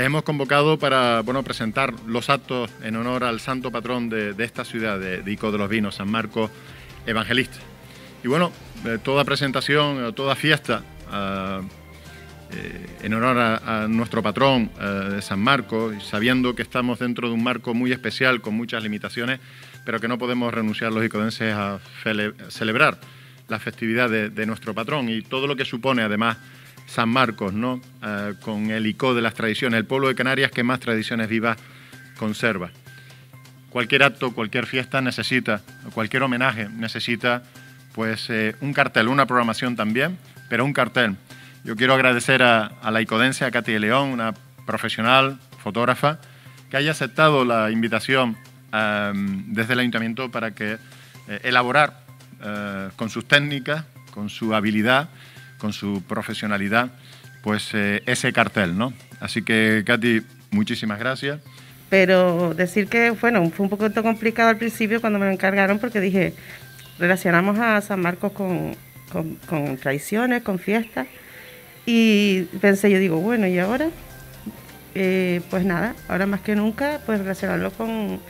Les hemos convocado para bueno, presentar los actos en honor al santo patrón de, esta ciudad, de, de, Ico de los Vinos, San Marcos Evangelista. Y bueno, eh, toda presentación, eh, toda fiesta ah, eh, en honor a, nuestro patrón de San Marcos, sabiendo que estamos dentro de un marco muy especial, con muchas limitaciones, pero que no podemos renunciar los icodenses a celebrar la festividad de nuestro patrón y todo lo que supone además San Marcos, ¿no? Ah, con el ICO de las tradiciones, el pueblo de Canarias que más tradiciones vivas conserva. Cualquier acto, cualquier fiesta necesita, cualquier homenaje necesita pues eh, un cartel, una programación también, pero un cartel. Yo quiero agradecer a, la Icodense, a Katy León, una profesional, fotógrafa, que haya aceptado la invitación desde el ayuntamiento para que eh, elaborar eh, con sus técnicas, con su habilidad, con su profesionalidad, pues eh, ese cartel, ¿no? Así que, Katy, muchísimas gracias. Pero decir que, bueno, fue un poquito complicado al principio cuando me lo encargaron porque dije, relacionamos a San Marcos con, traiciones, con fiestas. Y pensé, yo digo, bueno, ¿y ahora? Eh, pues nada, ahora más que nunca, pues relacionarlo con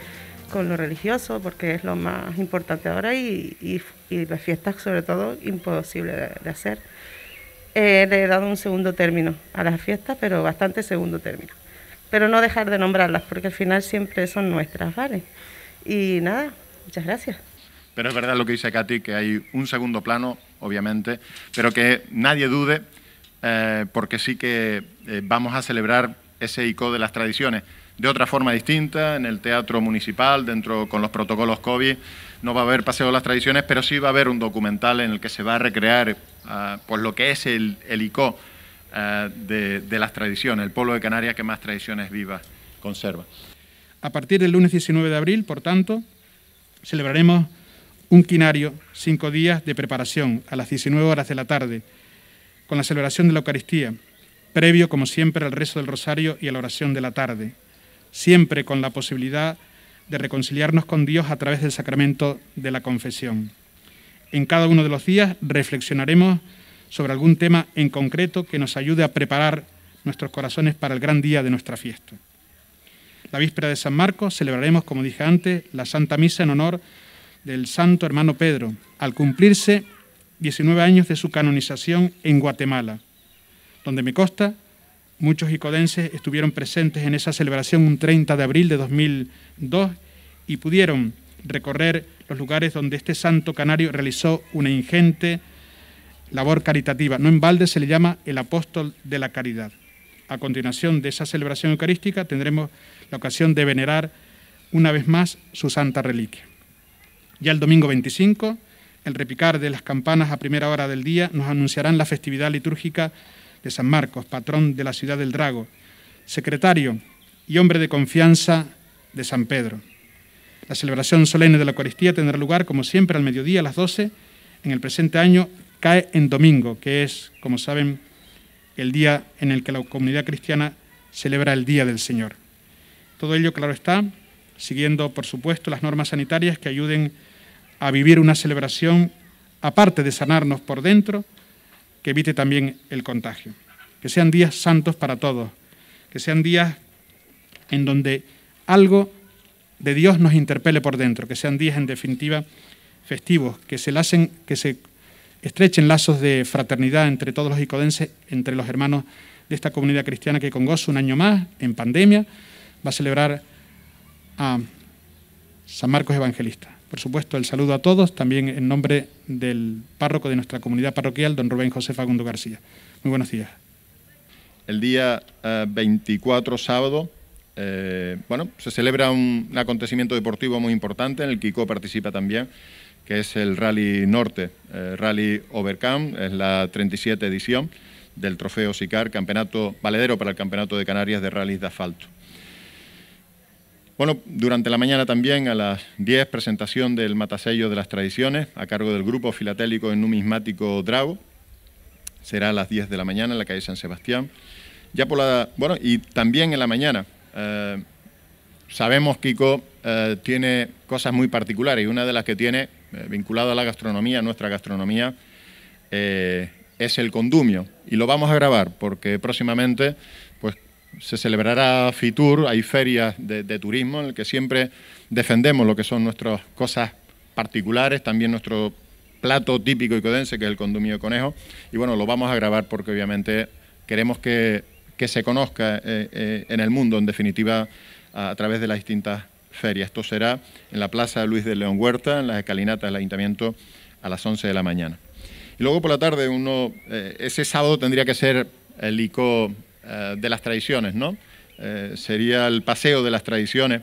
con lo religioso, porque es lo más importante ahora y, y, las fiestas sobre todo imposible de, hacer. Eh, le he dado un segundo término a las fiestas, pero bastante segundo término. Pero no dejar de nombrarlas, porque al final siempre son nuestras, ¿vale? Y nada, muchas gracias. Pero es verdad lo que dice Katy, que hay un segundo plano, obviamente, pero que nadie dude, eh, porque sí que eh, vamos a celebrar ese ICO de las tradiciones de otra forma distinta, en el teatro municipal, dentro con los protocolos COVID. No va a haber paseo de las tradiciones, pero sí va a haber un documental en el que se va a recrear ah, por pues lo que es el, el ah, de, de, las tradiciones, el pueblo de Canarias que más tradiciones vivas conserva. A partir del lunes 19 de abril, por tanto, celebraremos un quinario, cinco días de preparación, a las 19 horas de la tarde, con la celebración de la Eucaristía, previo, como siempre, al rezo del rosario y a la oración de la tarde siempre con la posibilidad de reconciliarnos con Dios a través del sacramento de la confesión. En cada uno de los días reflexionaremos sobre algún tema en concreto que nos ayude a preparar nuestros corazones para el gran día de nuestra fiesta. La víspera de San Marcos celebraremos, como dije antes, la Santa Misa en honor del santo hermano Pedro, al cumplirse 19 años de su canonización en Guatemala, donde me consta Muchos icodenses estuvieron presentes en esa celebración un 30 de abril de 2002 y pudieron recorrer los lugares donde este santo canario realizó una ingente labor caritativa. No en balde se le llama el apóstol de la caridad. A continuación de esa celebración eucarística tendremos la ocasión de venerar una vez más su santa reliquia. Ya el domingo 25, el repicar de las campanas a primera hora del día nos anunciarán la festividad litúrgica de San Marcos, patrón de la ciudad del Drago, secretario y hombre de confianza de San Pedro. La celebración solemne de la Eucaristía tendrá lugar, como siempre, al mediodía a las 12. En el presente año cae en domingo, que es, como saben, el día en el que la comunidad cristiana celebra el Día del Señor. Todo ello, claro está, siguiendo, por supuesto, las normas sanitarias que ayuden a vivir una celebración, aparte de sanarnos por dentro, que evite también el contagio. Que sean días santos para todos, que sean días en donde algo de Dios nos interpele por dentro, que sean días en definitiva festivos, que se, que se estrechen lazos de fraternidad entre todos los icodenses, entre los hermanos de esta comunidad cristiana que con gozo un año más, en pandemia, va a celebrar a... San Marcos Evangelista. Por supuesto, el saludo a todos, también en nombre del párroco de nuestra comunidad parroquial, don Rubén José Fagundo García. Muy buenos días. El día 24, eh, sábado, eh, bueno, se celebra un, acontecimiento deportivo muy importante en el que ICO participa también, que es el Rally Norte, eh, Rally Overcam, es la 37 edición del Trofeo SICAR, campeonato valedero para el Campeonato de Canarias de Rallys de Asfalto. Bueno, durante la mañana también a las 10 presentación del Matasello de las Tradiciones a cargo del Grupo Filatélico en Numismático Drago. Será a las 10 de la mañana en la calle San Sebastián. Ya por la, bueno, y también en la mañana. Eh, sabemos Kiko eh, tiene cosas muy particulares y una de las que tiene eh, vinculada vinculado a la gastronomía, a nuestra gastronomía, eh, es el condumio. Y lo vamos a grabar porque próximamente pues se celebrará FITUR, hay ferias de, turismo en el que siempre defendemos lo que son nuestras cosas particulares, también nuestro plato típico y codense que es el condumio de conejo, y bueno, lo vamos a grabar porque obviamente queremos que, se conozca eh, eh, en el mundo, en definitiva, a, través de las distintas ferias. Esto será en la Plaza Luis de León Huerta, en las escalinatas del Ayuntamiento, a las 11 de la mañana. Y luego por la tarde, uno, eh, ese sábado tendría que ser el ICO eh, de las tradiciones, ¿no? Eh, sería el paseo de las tradiciones.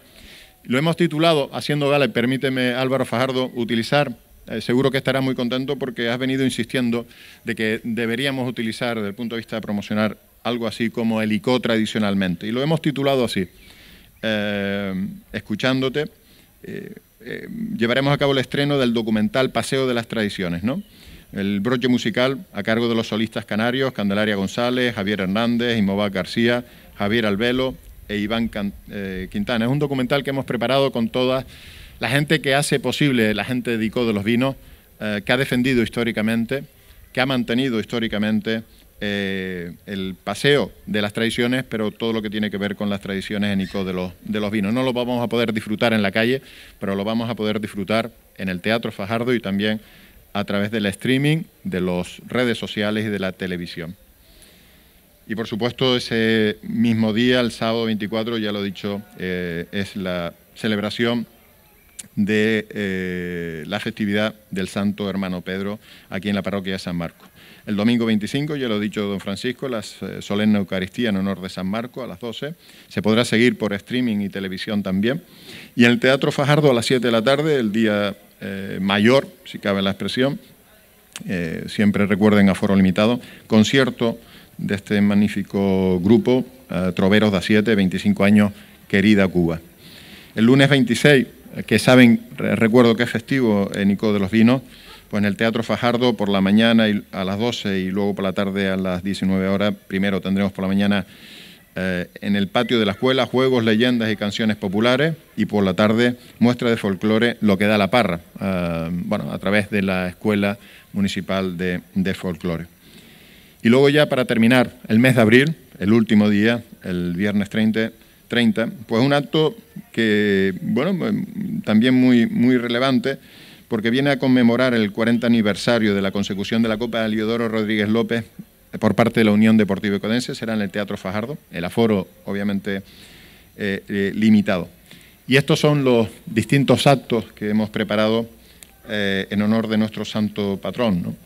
Lo hemos titulado Haciendo Gala, permíteme Álvaro Fajardo utilizar, eh, seguro que estarás muy contento porque has venido insistiendo de que deberíamos utilizar desde el punto de vista de promocionar algo así como el ICO tradicionalmente. Y lo hemos titulado así, escuchándote, llevaremos a cabo el estreno del documental Paseo de las Tradiciones, ¿no? El broche musical a cargo de los solistas canarios Candelaria González, Javier Hernández, Imovac García, Javier Albelo e Iván eh, Quintana. Es un documental que hemos preparado con toda la gente que hace posible, la gente de de los Vinos, eh, que ha defendido históricamente, que ha mantenido históricamente eh, el paseo de las tradiciones, pero todo lo que tiene que ver con las tradiciones en Ico de los, de los vinos. No lo vamos a poder disfrutar en la calle, pero lo vamos a poder disfrutar en el Teatro Fajardo y también a través del streaming, de las redes sociales y de la televisión. Y por supuesto, ese mismo día, el sábado 24, ya lo he dicho, eh, es la celebración de eh, la festividad del Santo Hermano Pedro aquí en la parroquia de San Marco. El domingo 25, ya lo ha dicho don Francisco, la eh, solemne Eucaristía en honor de San Marco a las 12. Se podrá seguir por streaming y televisión también. Y en el Teatro Fajardo a las 7 de la tarde, el día eh, mayor, si cabe la expresión, eh, siempre recuerden Foro limitado, concierto de este magnífico grupo, eh, Troveros da 7, 25 años, querida Cuba. El lunes 26, que saben, recuerdo que es festivo en Nico de los Vinos, pues en el Teatro Fajardo por la mañana a las 12 y luego por la tarde a las 19 horas, primero tendremos por la mañana eh, en el patio de la escuela, juegos, leyendas y canciones populares, y por la tarde muestra de folclore Lo que da la parra, eh, bueno, a través de la Escuela Municipal de, Folclore. Y luego ya para terminar, el mes de abril, el último día, el viernes 30, pues un acto que, bueno, eh, también muy, muy relevante, porque viene a conmemorar el 40 aniversario de la consecución de la Copa de leodoro Rodríguez López por parte de la Unión Deportiva Ecodense será en el Teatro Fajardo, el aforo obviamente eh, eh, limitado. Y estos son los distintos actos que hemos preparado eh, en honor de nuestro santo patrón.